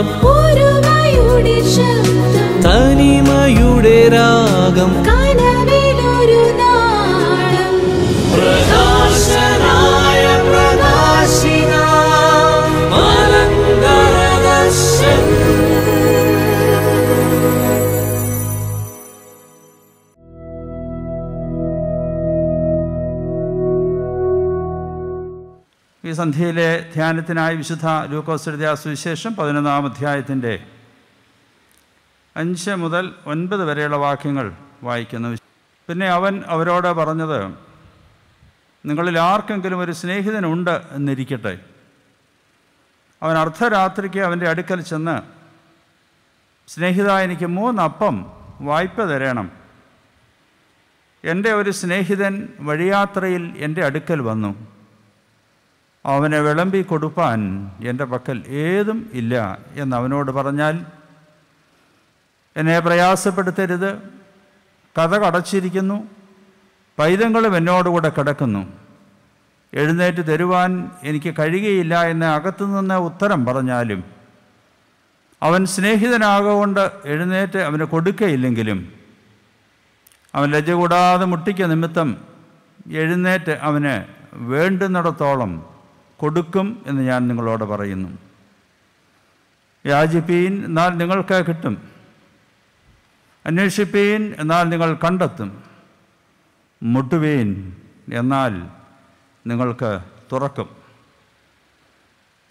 നാദം തനിമയുടെ രാഗം സന്ധ്യയിലെ ധ്യാനത്തിനായി വിശുദ്ധ ലൂക്കോസ് എഴുതിയ സുവിശേഷം പതിനൊന്നാം അധ്യായത്തിൻ്റെ അഞ്ച് മുതൽ ഒൻപത് വരെയുള്ള വാക്യങ്ങൾ വായിക്കുന്നു പിന്നെ അവൻ അവരോട് പറഞ്ഞത് നിങ്ങളിൽ ആർക്കെങ്കിലും ഒരു സ്നേഹിതനുണ്ട് എന്നിരിക്കട്ടെ അവൻ അർദ്ധരാത്രിക്ക് അവൻ്റെ അടുക്കൽ ചെന്ന് സ്നേഹിത എനിക്ക് മൂന്നപ്പം വായ്പ തരണം എൻ്റെ ഒരു സ്നേഹിതൻ വഴിയാത്രയിൽ എൻ്റെ അടുക്കൽ വന്നു അവനെ വിളമ്പി കൊടുപ്പാൻ എൻ്റെ പക്കൽ ഏതും ഇല്ല എന്ന് അവനോട് പറഞ്ഞാൽ എന്നെ പ്രയാസപ്പെടുത്തരുത് കഥ കടച്ചിരിക്കുന്നു പൈതങ്ങളും എന്നോടുകൂടെ കിടക്കുന്നു എഴുന്നേറ്റ് തരുവാൻ എനിക്ക് കഴിയുകയില്ല എന്ന് നിന്ന് ഉത്തരം പറഞ്ഞാലും അവൻ സ്നേഹിതനാകൊണ്ട് എഴുന്നേറ്റ് അവന് കൊടുക്കയില്ലെങ്കിലും അവൻ ലജ്ജ കൂടാതെ മുട്ടിക്ക നിമിത്തം എഴുന്നേറ്റ് അവന് വേണ്ടുന്നിടത്തോളം കൊടുക്കും എന്ന് ഞാൻ നിങ്ങളോട് പറയുന്നു യാചിപ്പീൻ എന്നാൽ നിങ്ങൾക്ക് കിട്ടും അന്വേഷിപ്പീൻ എന്നാൽ നിങ്ങൾ കണ്ടെത്തും മുട്ടുവീൻ എന്നാൽ നിങ്ങൾക്ക് തുറക്കും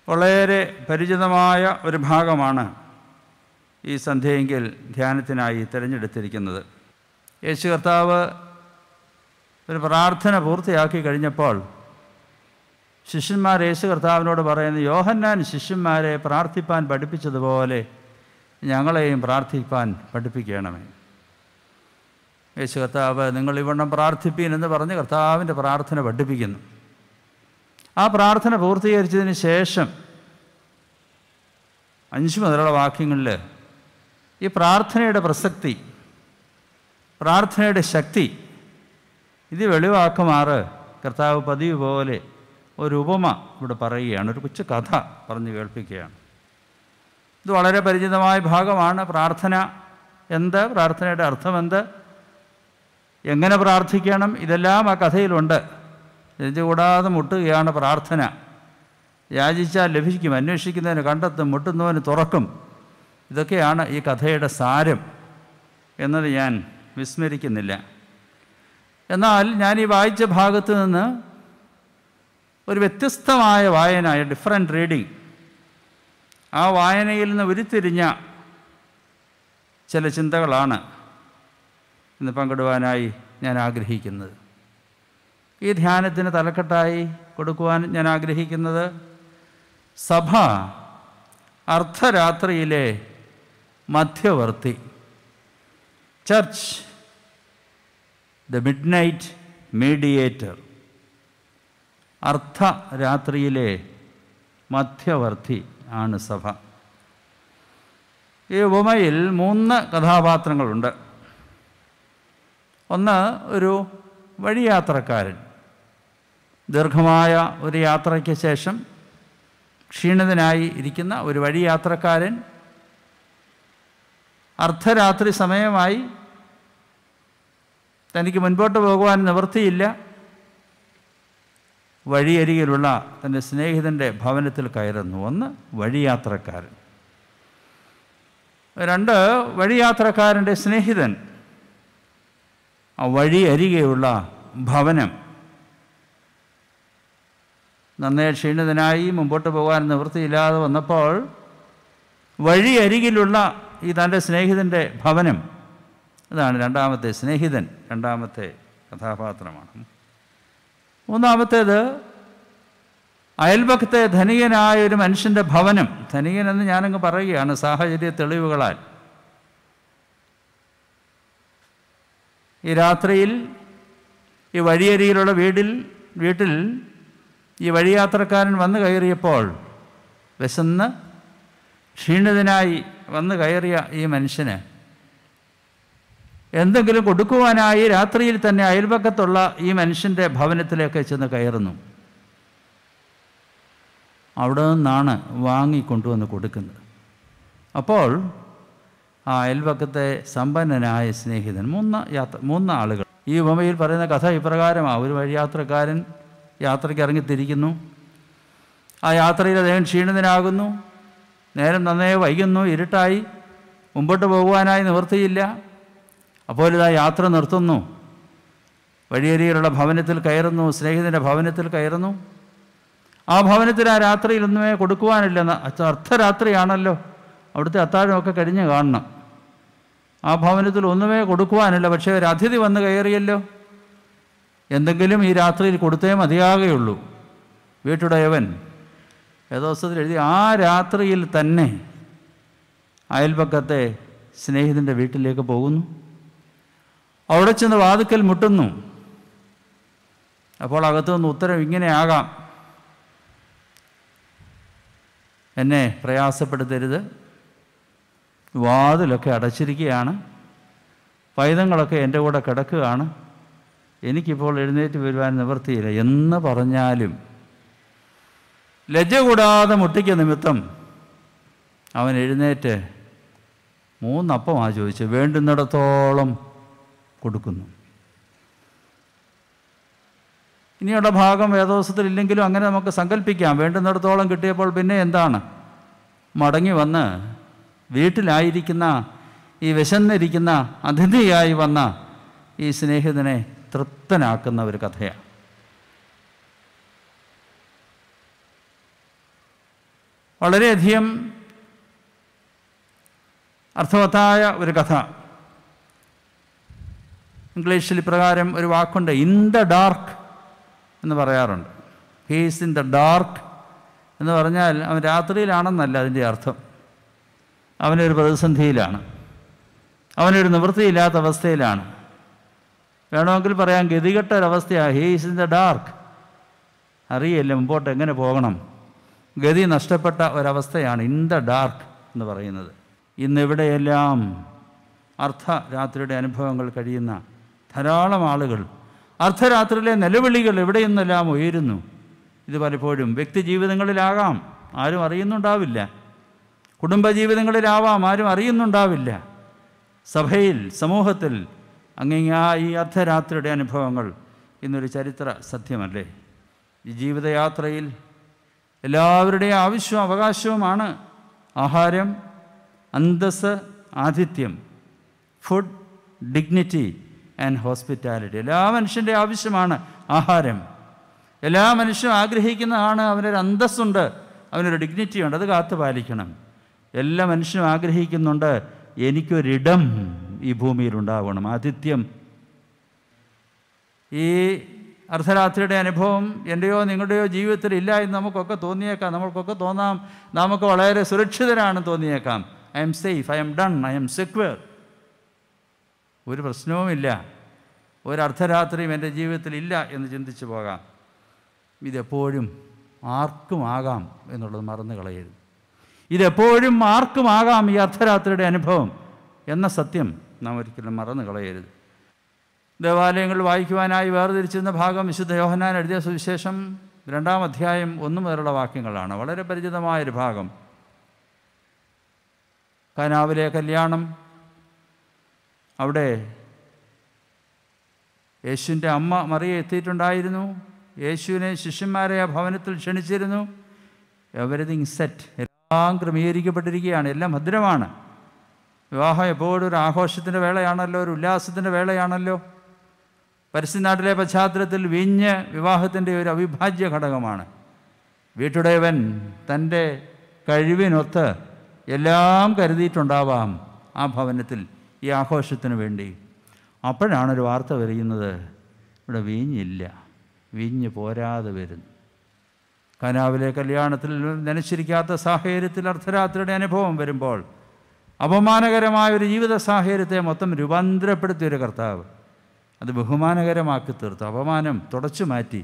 വളരെ പരിചിതമായ ഒരു ഭാഗമാണ് ഈ സന്ധ്യയെങ്കിൽ ധ്യാനത്തിനായി തിരഞ്ഞെടുത്തിരിക്കുന്നത് യേശു കർത്താവ് ഒരു പ്രാർത്ഥന പൂർത്തിയാക്കി കഴിഞ്ഞപ്പോൾ ശിഷ്യന്മാർ യേശു കർത്താവിനോട് പറയുന്നു യോഹന്നാൻ ശിഷ്യന്മാരെ പ്രാർത്ഥിപ്പാൻ പഠിപ്പിച്ചതുപോലെ ഞങ്ങളെയും പ്രാർത്ഥിപ്പാൻ പഠിപ്പിക്കണമേ യേശു കർത്താവ് നിങ്ങൾ ഇവണ്ണം പ്രാർത്ഥിപ്പീൻ എന്ന് പറഞ്ഞ് കർത്താവിൻ്റെ പ്രാർത്ഥന പഠിപ്പിക്കുന്നു ആ പ്രാർത്ഥന പൂർത്തീകരിച്ചതിന് ശേഷം അഞ്ച് മുതലുള്ള വാക്യങ്ങളിൽ ഈ പ്രാർത്ഥനയുടെ പ്രസക്തി പ്രാർത്ഥനയുടെ ശക്തി ഇത് വെളിവാക്കുമാറ് കർത്താവ് പതിവ് പോലെ ഒരു ഉപമ ഇവിടെ പറയുകയാണ് ഒരു കൊച്ചു കഥ പറഞ്ഞു കേൾപ്പിക്കുകയാണ് ഇത് വളരെ പരിചിതമായ ഭാഗമാണ് പ്രാർത്ഥന എന്ത് പ്രാർത്ഥനയുടെ അർത്ഥമെന്ത് എങ്ങനെ പ്രാർത്ഥിക്കണം ഇതെല്ലാം ആ കഥയിലുണ്ട് ഇത് കൂടാതെ മുട്ടുകയാണ് പ്രാർത്ഥന യാചിച്ചാൽ ലഭിക്കും അന്വേഷിക്കുന്നതിന് കണ്ടെത്തും മുട്ടുന്നവന് തുറക്കും ഇതൊക്കെയാണ് ഈ കഥയുടെ സാരം എന്നത് ഞാൻ വിസ്മരിക്കുന്നില്ല എന്നാൽ ഞാൻ ഈ വായിച്ച ഭാഗത്തു നിന്ന് ഒരു വ്യത്യസ്തമായ വായന ഡിഫറെൻറ്റ് റീഡിങ് ആ വായനയിൽ നിന്ന് ഉരുത്തിരിഞ്ഞ ചില ചിന്തകളാണ് ഇന്ന് പങ്കിടുവാനായി ഞാൻ ആഗ്രഹിക്കുന്നത് ഈ ധ്യാനത്തിന് തലക്കെട്ടായി കൊടുക്കുവാൻ ഞാൻ ആഗ്രഹിക്കുന്നത് സഭ അർദ്ധരാത്രിയിലെ മധ്യവർത്തി church the midnight mediator അർദ്ധ രാത്രിയിലെ മധ്യവർത്തി ആണ് സഭ ഈ ഉപമയിൽ മൂന്ന് കഥാപാത്രങ്ങളുണ്ട് ഒന്ന് ഒരു വഴിയാത്രക്കാരൻ ദീർഘമായ ഒരു യാത്രയ്ക്ക് ശേഷം ക്ഷീണിതനായി ഇരിക്കുന്ന ഒരു വഴിയാത്രക്കാരൻ അർദ്ധരാത്രി സമയമായി തനിക്ക് മുൻപോട്ട് പോകുവാൻ നിവൃത്തിയില്ല വഴിയരികിലുള്ള തൻ്റെ സ്നേഹിതൻ്റെ ഭവനത്തിൽ കയറുന്നു ഒന്ന് വഴിയാത്രക്കാരൻ രണ്ട് വഴിയാത്രക്കാരൻ്റെ സ്നേഹിതൻ ആ വഴിയരികെയുള്ള ഭവനം നന്നേ ക്ഷീണിതനായി മുമ്പോട്ട് പോകാൻ നിവൃത്തിയില്ലാതെ വന്നപ്പോൾ വഴിയരികിലുള്ള ഈ തൻ്റെ സ്നേഹിതൻ്റെ ഭവനം അതാണ് രണ്ടാമത്തെ സ്നേഹിതൻ രണ്ടാമത്തെ കഥാപാത്രമാണ് മൂന്നാമത്തേത് അയൽപക്കത്തെ ധനികനായ ഒരു മനുഷ്യൻ്റെ ഭവനം ധനികനെന്ന് ഞാനങ്ങ് പറയുകയാണ് സാഹചര്യ തെളിവുകളാൽ ഈ രാത്രിയിൽ ഈ വഴിയരിയിലുള്ള വീടിൽ വീട്ടിൽ ഈ വഴിയാത്രക്കാരൻ വന്നു കയറിയപ്പോൾ വിശന്ന് ക്ഷീണിതനായി വന്നു കയറിയ ഈ മനുഷ്യന് എന്തെങ്കിലും കൊടുക്കുവാനായി രാത്രിയിൽ തന്നെ അയൽപക്കത്തുള്ള ഈ മനുഷ്യൻ്റെ ഭവനത്തിലേക്ക് ചെന്ന് കയറുന്നു അവിടെ നിന്നാണ് വാങ്ങിക്കൊണ്ടുവന്ന് കൊടുക്കുന്നത് അപ്പോൾ ആ അയൽവക്കത്തെ സമ്പന്നനായ സ്നേഹിതൻ മൂന്ന് യാത്ര മൂന്ന് ആളുകൾ ഈ ഉപമയിൽ പറയുന്ന കഥ ഇപ്രകാരമാണ് ഒരു വഴിയാത്രക്കാരൻ യാത്രയ്ക്ക് ഇറങ്ങിത്തിരിക്കുന്നു ആ യാത്രയിൽ അദ്ദേഹം ക്ഷീണിതനാകുന്നു നേരം നന്നേ വൈകുന്നു ഇരുട്ടായി മുമ്പോട്ട് പോകുവാനായി നിവൃത്തിയില്ല അപ്പോൾ ഇതാ യാത്ര നിർത്തുന്നു വഴിയരിയിലുള്ള ഭവനത്തിൽ കയറുന്നു സ്നേഹിതൻ്റെ ഭവനത്തിൽ കയറുന്നു ആ ഭവനത്തിൽ ആ രാത്രിയിലൊന്നുമേ കൊടുക്കുവാനില്ല അർദ്ധരാത്രിയാണല്ലോ അവിടുത്തെ അത്താഴമൊക്കെ കഴിഞ്ഞ് കാണണം ആ ഭവനത്തിൽ ഒന്നുമേ കൊടുക്കുവാനില്ല പക്ഷേ ഒരു അതിഥി വന്ന് കയറിയല്ലോ എന്തെങ്കിലും ഈ രാത്രിയിൽ കൊടുത്തേ മതിയാകുകയുള്ളൂ വീട്ടുടയവൻ ദിവസത്തിൽ എഴുതി ആ രാത്രിയിൽ തന്നെ അയൽപക്കത്തെ സ്നേഹിതൻ്റെ വീട്ടിലേക്ക് പോകുന്നു അവിടെ ചെന്ന് വാതുക്കൽ മുട്ടുന്നു അപ്പോൾ അകത്തുനിന്ന് ഉത്തരം ഇങ്ങനെയാകാം എന്നെ പ്രയാസപ്പെടുത്തരുത് വാതിലൊക്കെ അടച്ചിരിക്കുകയാണ് പൈതങ്ങളൊക്കെ എൻ്റെ കൂടെ കിടക്കുകയാണ് എനിക്കിപ്പോൾ എഴുന്നേറ്റ് വരുവാൻ നിവർത്തിയില്ല എന്ന് പറഞ്ഞാലും ലജ്ജ കൂടാതെ മുട്ടിക്ക നിമിത്തം അവൻ എഴുന്നേറ്റ് ആ ചോദിച്ചു വേണ്ടുന്നിടത്തോളം കൊടുക്കുന്നു ഇനിയുള്ള ഭാഗം വേദോസത്തിൽ ഇല്ലെങ്കിലും അങ്ങനെ നമുക്ക് സങ്കല്പിക്കാം വേണ്ടുന്നിടത്തോളം കിട്ടിയപ്പോൾ പിന്നെ എന്താണ് മടങ്ങി വന്ന് വീട്ടിലായിരിക്കുന്ന ഈ വിശന്നിരിക്കുന്ന അതിഥിയായി വന്ന ഈ സ്നേഹിതനെ തൃപ്തനാക്കുന്ന ഒരു കഥയാണ് വളരെയധികം അർത്ഥവത്തായ ഒരു കഥ ഇംഗ്ലീഷിൽ ഇപ്രകാരം ഒരു വാക്കുണ്ട് ഇൻ ദ ഡാർക്ക് എന്ന് പറയാറുണ്ട് ഹീസ് ഇൻ ദ ഡാർക്ക് എന്ന് പറഞ്ഞാൽ അവൻ രാത്രിയിലാണെന്നല്ല അതിൻ്റെ അർത്ഥം അവനൊരു പ്രതിസന്ധിയിലാണ് അവനൊരു നിവൃത്തിയില്ലാത്ത അവസ്ഥയിലാണ് വേണമെങ്കിൽ പറയാം ഗതികെട്ട ഒരവസ്ഥയാണ് ഹീസ് ഇൻ ദ ഡാർക്ക് അറിയില്ല മുമ്പോട്ട് എങ്ങനെ പോകണം ഗതി നഷ്ടപ്പെട്ട ഒരവസ്ഥയാണ് ഇൻ ദ ഡാർക്ക് എന്ന് പറയുന്നത് ഇന്നിവിടെയെല്ലാം അർദ്ധ രാത്രിയുടെ അനുഭവങ്ങൾ കഴിയുന്ന ധാരാളം ആളുകൾ അർദ്ധരാത്രിയിലെ നിലവിളികൾ എവിടെയെന്നെല്ലാം ഉയരുന്നു ഇത് പലപ്പോഴും വ്യക്തിജീവിതങ്ങളിലാകാം ആരും അറിയുന്നുണ്ടാവില്ല കുടുംബജീവിതങ്ങളിലാവാം ആരും അറിയുന്നുണ്ടാവില്ല സഭയിൽ സമൂഹത്തിൽ അങ്ങനെയാ ഈ അർദ്ധരാത്രിയുടെ അനുഭവങ്ങൾ ഇന്നൊരു ചരിത്ര സത്യമല്ലേ ഈ ജീവിതയാത്രയിൽ എല്ലാവരുടെയും ആവശ്യവും അവകാശവുമാണ് ആഹാരം അന്തസ് ആതിഥ്യം ഫുഡ് ഡിഗ്നിറ്റി ആൻഡ് ഹോസ്പിറ്റാലിറ്റി എല്ലാ മനുഷ്യൻ്റെ ആവശ്യമാണ് ആഹാരം എല്ലാ മനുഷ്യരും ആഗ്രഹിക്കുന്നതാണ് അവനൊരു അന്തസ്സുണ്ട് അവനൊരു ഡിഗ്നിറ്റി ഉണ്ട് അത് കാത്തു പാലിക്കണം എല്ലാ മനുഷ്യരും ആഗ്രഹിക്കുന്നുണ്ട് എനിക്കൊരിടം ഈ ഭൂമിയിൽ ഉണ്ടാവണം ആതിഥ്യം ഈ അർദ്ധരാത്രിയുടെ അനുഭവം എൻ്റെയോ നിങ്ങളുടെയോ ജീവിതത്തിൽ ഇല്ല എന്ന് നമുക്കൊക്കെ തോന്നിയേക്കാം നമുക്കൊക്കെ തോന്നാം നമുക്ക് വളരെ സുരക്ഷിതരാണെന്ന് തോന്നിയേക്കാം I'm safe I'm done I'm secure ഒരു പ്രശ്നവുമില്ല ഒരർദ്ധരാത്രിയും എൻ്റെ ജീവിതത്തിൽ ഇല്ല എന്ന് ചിന്തിച്ചു പോകാം ഇതെപ്പോഴും ആർക്കുമാകാം എന്നുള്ളത് മറന്നു കളയരുത് ഇതെപ്പോഴും ആർക്കുമാകാം ഈ അർദ്ധരാത്രിയുടെ അനുഭവം എന്ന സത്യം നാം ഒരിക്കലും മറന്നു കളയരുത് ദേവാലയങ്ങൾ വായിക്കുവാനായി വേർതിരിച്ചിരുന്ന ഭാഗം വിശുദ്ധ യോഹനാൻ എഴുതിയ സുവിശേഷം രണ്ടാം അധ്യായം ഒന്നു മുതലുള്ള വാക്യങ്ങളാണ് വളരെ പരിചിതമായൊരു ഭാഗം കനാവിലെ കല്യാണം അവിടെ യേശുവിൻ്റെ അമ്മ മറിയ എത്തിയിട്ടുണ്ടായിരുന്നു യേശുവിനെ ശിഷ്യന്മാരെ ആ ഭവനത്തിൽ ക്ഷണിച്ചിരുന്നു എവരിതിങ് സെറ്റ് എല്ലാം ക്രമീകരിക്കപ്പെട്ടിരിക്കുകയാണ് എല്ലാം ഭദ്രമാണ് വിവാഹം എപ്പോഴും ഒരു ആഘോഷത്തിൻ്റെ വേളയാണല്ലോ ഒരു ഉല്ലാസത്തിൻ്റെ വേളയാണല്ലോ പരസ്യനാട്ടിലെ പശ്ചാത്തലത്തിൽ വീഞ്ഞ് വിവാഹത്തിൻ്റെ ഒരു അവിഭാജ്യ ഘടകമാണ് വീട്ടുടയവൻ തൻ്റെ കഴിവിനൊത്ത് എല്ലാം കരുതിയിട്ടുണ്ടാവാം ആ ഭവനത്തിൽ ഈ ആഘോഷത്തിന് വേണ്ടി അപ്പോഴാണ് ഒരു വാർത്ത വരുന്നത് ഇവിടെ വീഞ്ഞില്ല വീഞ്ഞ് പോരാതെ വരുന്നു കനാവിലെ കല്യാണത്തിൽ നനച്ചിരിക്കാത്ത സാഹചര്യത്തിൽ അർദ്ധരാത്രിയുടെ അനുഭവം വരുമ്പോൾ അപമാനകരമായ ഒരു ജീവിത സാഹചര്യത്തെ മൊത്തം രൂപാന്തരപ്പെടുത്തിയൊരു കർത്താവ് അത് ബഹുമാനകരമാക്കി തീർത്തു അപമാനം തുടച്ചു മാറ്റി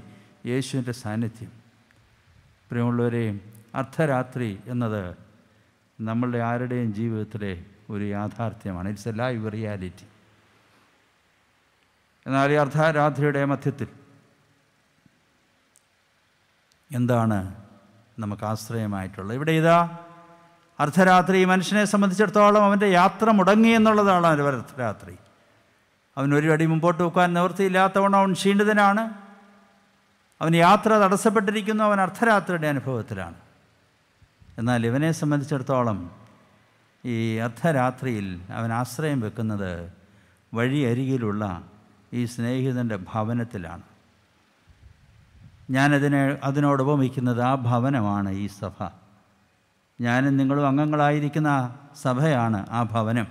യേശുവിൻ്റെ സാന്നിധ്യം പ്രിയമുള്ളവരെയും അർദ്ധരാത്രി എന്നത് നമ്മളുടെ ആരുടെയും ജീവിതത്തിലെ ഒരു യാഥാർത്ഥ്യമാണ് ഇറ്റ്സ് എ ലൈവ് റിയാലിറ്റി എന്നാൽ ഈ അർദ്ധരാത്രിയുടെ മധ്യത്തിൽ എന്താണ് നമുക്ക് ആശ്രയമായിട്ടുള്ളത് ഇവിടെ ഇതാ അർദ്ധരാത്രി മനുഷ്യനെ സംബന്ധിച്ചിടത്തോളം അവൻ്റെ യാത്ര മുടങ്ങി എന്നുള്ളതാണ് അവർ അർദ്ധരാത്രി ഒരു അടി മുമ്പോട്ട് വെക്കാൻ നിവൃത്തിയില്ലാത്തവണ്ണം അവൻ ക്ഷീണിതനാണ് അവൻ യാത്ര തടസ്സപ്പെട്ടിരിക്കുന്നു അവൻ അർദ്ധരാത്രിയുടെ അനുഭവത്തിലാണ് എന്നാൽ ഇവനെ സംബന്ധിച്ചിടത്തോളം ഈ അർദ്ധരാത്രിയിൽ അവൻ ആശ്രയം വെക്കുന്നത് വഴിയരികിലുള്ള ഈ സ്നേഹിതൻ്റെ ഭവനത്തിലാണ് ഞാനതിനെ അതിനോടുപമിക്കുന്നത് ആ ഭവനമാണ് ഈ സഭ ഞാനും നിങ്ങളും അംഗങ്ങളായിരിക്കുന്ന സഭയാണ് ആ ഭവനം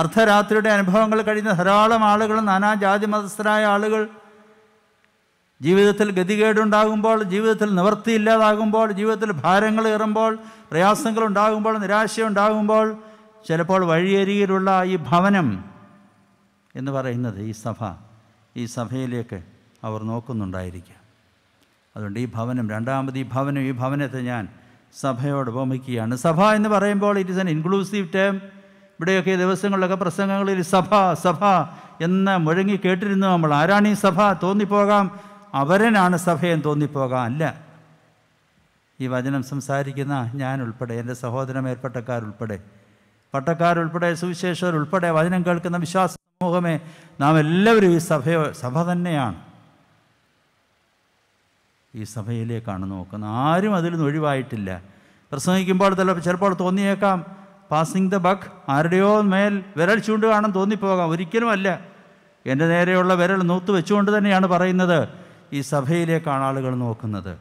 അർദ്ധരാത്രിയുടെ അനുഭവങ്ങൾ കഴിഞ്ഞ ധാരാളം ആളുകൾ നാനാജാതി മതസ്ഥരായ ആളുകൾ ജീവിതത്തിൽ ഗതികേടുണ്ടാകുമ്പോൾ ജീവിതത്തിൽ ഇല്ലാതാകുമ്പോൾ ജീവിതത്തിൽ ഭാരങ്ങൾ ഏറുമ്പോൾ ഉണ്ടാകുമ്പോൾ നിരാശയുണ്ടാകുമ്പോൾ ചിലപ്പോൾ വഴിയരികിലുള്ള ഈ ഭവനം എന്ന് പറയുന്നത് ഈ സഭ ഈ സഭയിലേക്ക് അവർ നോക്കുന്നുണ്ടായിരിക്കുക അതുകൊണ്ട് ഈ ഭവനം രണ്ടാമത് ഈ ഭവനം ഈ ഭവനത്തെ ഞാൻ സഭയോട് ഉപമിക്കുകയാണ് സഭ എന്ന് പറയുമ്പോൾ it is an inclusive term ഇവിടെയൊക്കെ ദിവസങ്ങളിലൊക്കെ പ്രസംഗങ്ങളിൽ സഭ സഭ എന്ന് മുഴങ്ങി കേട്ടിരുന്നു നമ്മൾ ആരാണ് ഈ സഭ തോന്നിപ്പോകാം അവരനാണ് സഭയെന്ന് തോന്നിപ്പോകാം അല്ല ഈ വചനം സംസാരിക്കുന്ന ഞാൻ ഉൾപ്പെടെ എൻ്റെ സഹോദര മേൽപ്പട്ടക്കാരുൾപ്പെടെ പട്ടക്കാരുൾപ്പെടെ സുവിശേഷരുൾപ്പെടെ വചനം കേൾക്കുന്ന വിശ്വാസ സമൂഹമേ നാം എല്ലാവരും ഈ സഭയോ സഭ തന്നെയാണ് ഈ സഭയിലേക്കാണ് നോക്കുന്നത് ആരും അതിൽ നിന്ന് ഒഴിവായിട്ടില്ല പ്രസംഗിക്കുമ്പോൾ തല ചിലപ്പോൾ തോന്നിയേക്കാം പാസിംഗ് ദ ബക്ക് ആരുടെയോ മേൽ വിരൽ ചൂണ്ടുകയാണെന്ന് തോന്നിപ്പോകാം ഒരിക്കലും അല്ല എൻ്റെ നേരെയുള്ള വിരൽ നൂത്ത് വെച്ചുകൊണ്ട് തന്നെയാണ് പറയുന്നത് ഈ സഭയിലേക്കാണ് ആളുകൾ നോക്കുന്നത്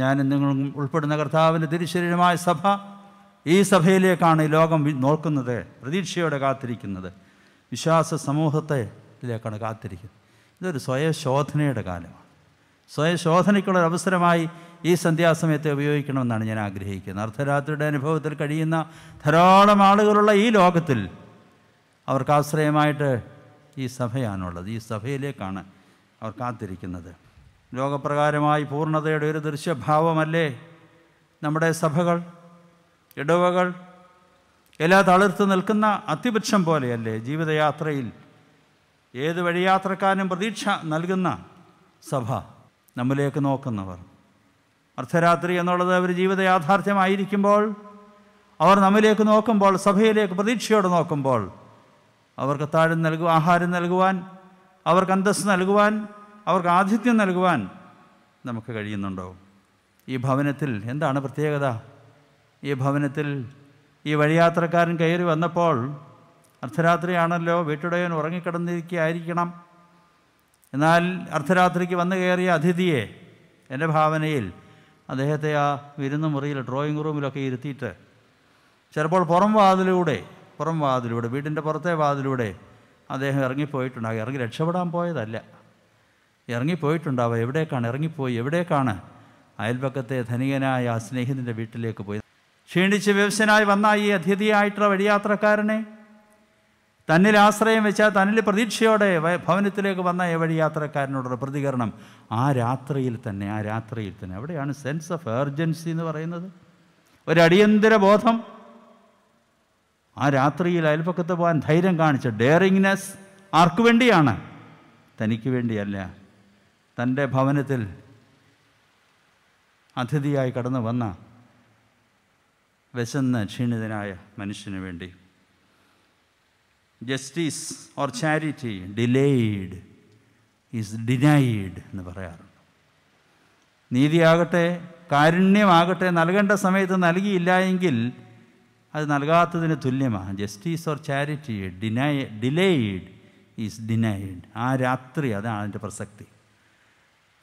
ഞാൻ നിങ്ങൾ ഉൾപ്പെടുന്ന കർത്താവിൻ്റെ തിരിശരീരമായ സഭ ഈ സഭയിലേക്കാണ് ഈ ലോകം നോക്കുന്നത് പ്രതീക്ഷയോടെ കാത്തിരിക്കുന്നത് വിശ്വാസ സമൂഹത്തിലേക്കാണ് കാത്തിരിക്കുന്നത് ഇതൊരു സ്വയശോധനയുടെ കാലമാണ് സ്വയശോധനയ്ക്കുള്ള അവസരമായി ഈ സന്ധ്യാസമയത്തെ ഉപയോഗിക്കണമെന്നാണ് ഞാൻ ആഗ്രഹിക്കുന്നത് അർദ്ധരാത്രിയുടെ അനുഭവത്തിൽ കഴിയുന്ന ധാരാളം ആളുകളുള്ള ഈ ലോകത്തിൽ അവർക്ക് ആശ്രയമായിട്ട് ഈ സഭയാണുള്ളത് ഈ സഭയിലേക്കാണ് അവർ കാത്തിരിക്കുന്നത് ലോകപ്രകാരമായി പൂർണ്ണതയുടെ ഒരു ദൃശ്യഭാവമല്ലേ നമ്മുടെ സഭകൾ ഇടവകൾ എല്ലാ തളിർത്ത് നിൽക്കുന്ന അത്തിവൃക്ഷം പോലെയല്ലേ ജീവിതയാത്രയിൽ ഏത് വഴിയാത്രക്കാരനും പ്രതീക്ഷ നൽകുന്ന സഭ നമ്മിലേക്ക് നോക്കുന്നവർ അർദ്ധരാത്രി എന്നുള്ളത് അവർ ജീവിത യാഥാർത്ഥ്യമായിരിക്കുമ്പോൾ അവർ നമ്മിലേക്ക് നോക്കുമ്പോൾ സഭയിലേക്ക് പ്രതീക്ഷയോടെ നോക്കുമ്പോൾ അവർക്ക് താഴെ നൽകുക ആഹാരം നൽകുവാൻ അവർക്ക് അന്തസ് നൽകുവാൻ അവർക്ക് ആതിഥ്യം നൽകുവാൻ നമുക്ക് കഴിയുന്നുണ്ടോ ഈ ഭവനത്തിൽ എന്താണ് പ്രത്യേകത ഈ ഭവനത്തിൽ ഈ വഴിയാത്രക്കാരൻ കയറി വന്നപ്പോൾ അർദ്ധരാത്രിയാണല്ലോ വീട്ടുടയൻ ഉറങ്ങിക്കിടന്നിരിക്കുകയായിരിക്കണം എന്നാൽ അർദ്ധരാത്രിക്ക് വന്നു കയറിയ അതിഥിയെ എൻ്റെ ഭാവനയിൽ അദ്ദേഹത്തെ ആ വിരുന്ന മുറിയിൽ ഡ്രോയിങ് റൂമിലൊക്കെ ഇരുത്തിയിട്ട് ചിലപ്പോൾ പുറം വാതിലൂടെ പുറം വാതിലൂടെ വീട്ടിൻ്റെ പുറത്തെ വാതിലൂടെ അദ്ദേഹം ഇറങ്ങിപ്പോയിട്ടുണ്ടാകും ഇറങ്ങി രക്ഷപ്പെടാൻ പോയതല്ല ഇറങ്ങിപ്പോയിട്ടുണ്ടാവുക എവിടേക്കാണ് ഇറങ്ങിപ്പോയി എവിടേക്കാണ് അയൽപക്കത്തെ ധനികനായ ആ സ്നേഹിതൻ്റെ വീട്ടിലേക്ക് പോയി ക്ഷീണിച്ച് വ്യവസനായി വന്ന ഈ അതിഥിയായിട്ടുള്ള വഴിയാത്രക്കാരനെ തന്നിൽ ആശ്രയം വെച്ചാൽ തന്നിൽ പ്രതീക്ഷയോടെ ഭവനത്തിലേക്ക് വന്ന ഈ വഴിയാത്രക്കാരനോടുള്ള പ്രതികരണം ആ രാത്രിയിൽ തന്നെ ആ രാത്രിയിൽ തന്നെ അവിടെയാണ് സെൻസ് ഓഫ് എർജൻസി എന്ന് പറയുന്നത് ഒരടിയന്തര ബോധം ആ രാത്രിയിൽ അയൽപ്പക്കത്ത് പോകാൻ ധൈര്യം കാണിച്ച ഡെയറിങ്നെസ് ആർക്കു വേണ്ടിയാണ് തനിക്ക് വേണ്ടിയല്ല തൻ്റെ ഭവനത്തിൽ അതിഥിയായി കടന്നു വന്ന വിശന്ന ക്ഷീണിതനായ മനുഷ്യന് വേണ്ടി justice or charity delayed is denied എന്ന് പറയാറുണ്ട് നീതിയാകട്ടെ കാരുണ്യമാകട്ടെ നൽകേണ്ട സമയത്ത് നൽകിയില്ല എങ്കിൽ അത് നൽകാത്തതിന് തുല്യമാണ് justice or charity deny delayed is denied ആ രാത്രി അതാണ് അതിൻ്റെ പ്രസക്തി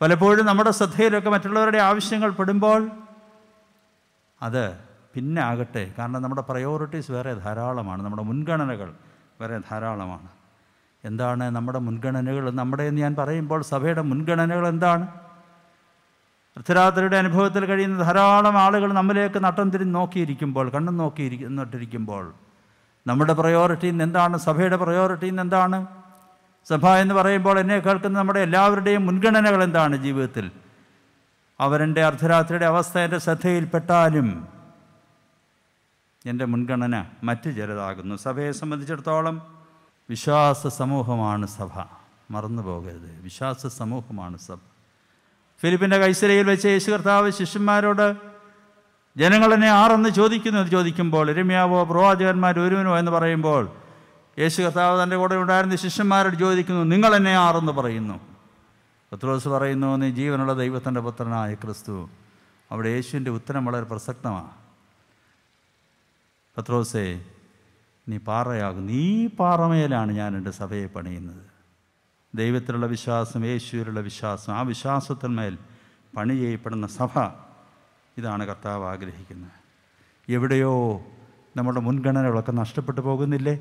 പലപ്പോഴും നമ്മുടെ ശ്രദ്ധയിലൊക്കെ മറ്റുള്ളവരുടെ ആവശ്യങ്ങൾ പെടുമ്പോൾ അത് പിന്നെ ആകട്ടെ കാരണം നമ്മുടെ പ്രയോറിറ്റീസ് വേറെ ധാരാളമാണ് നമ്മുടെ മുൻഗണനകൾ വേറെ ധാരാളമാണ് എന്താണ് നമ്മുടെ മുൻഗണനകൾ എന്ന് ഞാൻ പറയുമ്പോൾ സഭയുടെ മുൻഗണനകൾ എന്താണ് അർദ്ധരാത്രിയുടെ അനുഭവത്തിൽ കഴിയുന്ന ധാരാളം ആളുകൾ നമ്മിലേക്ക് നട്ടം തിരിഞ്ഞ് നോക്കിയിരിക്കുമ്പോൾ കണ്ണും നോക്കിയിരിക്കുന്നിട്ടിരിക്കുമ്പോൾ നമ്മുടെ പ്രയോറിറ്റി ഇന്ന് എന്താണ് സഭയുടെ പ്രയോറിറ്റി ഇന്ന് എന്താണ് സഭ എന്ന് പറയുമ്പോൾ എന്നെ കേൾക്കുന്ന നമ്മുടെ എല്ലാവരുടെയും മുൻഗണനകൾ എന്താണ് ജീവിതത്തിൽ അവരെൻ്റെ അർദ്ധരാത്രിയുടെ അവസ്ഥ എൻ്റെ ശ്രദ്ധയിൽപ്പെട്ടാലും എൻ്റെ മുൻഗണന മറ്റ് ചിലതാകുന്നു സഭയെ സംബന്ധിച്ചിടത്തോളം വിശ്വാസ സമൂഹമാണ് സഭ മറന്നു പോകരുത് വിശ്വാസ സമൂഹമാണ് സഭ ഫിലിപ്പിൻ്റെ കൈസരയിൽ വെച്ച് യേശു കർത്താവ് ശിഷ്യന്മാരോട് ജനങ്ങളെന്നെ ആറെന്ന് ചോദിക്കുന്നു എന്ന് ചോദിക്കുമ്പോൾ രമ്യാവോ പ്രവാചകന്മാർ ഒരുവനോ എന്ന് പറയുമ്പോൾ യേശു കർത്താവ് തൻ്റെ കൂടെ ഉണ്ടായിരുന്ന ശിഷ്യന്മാരോട് ചോദിക്കുന്നു നിങ്ങൾ എന്നെ ആരെന്ന് പറയുന്നു പത്രോസ് പറയുന്നു നീ ജീവനുള്ള ദൈവത്തിൻ്റെ പുത്രനായ ക്രിസ്തു അവിടെ യേശുവിൻ്റെ ഉത്തരം വളരെ പ്രസക്തമാണ് പത്രോസേ നീ പാറയാകും നീ പാറമേലാണ് ഞാൻ എൻ്റെ സഭയെ പണിയുന്നത് ദൈവത്തിലുള്ള വിശ്വാസം യേശുവിലുള്ള വിശ്വാസം ആ വിശ്വാസത്തിന്മേൽ പണി ചെയ്യപ്പെടുന്ന സഭ ഇതാണ് കർത്താവ് ആഗ്രഹിക്കുന്നത് എവിടെയോ നമ്മുടെ മുൻഗണനകളൊക്കെ നഷ്ടപ്പെട്ടു പോകുന്നില്ലേ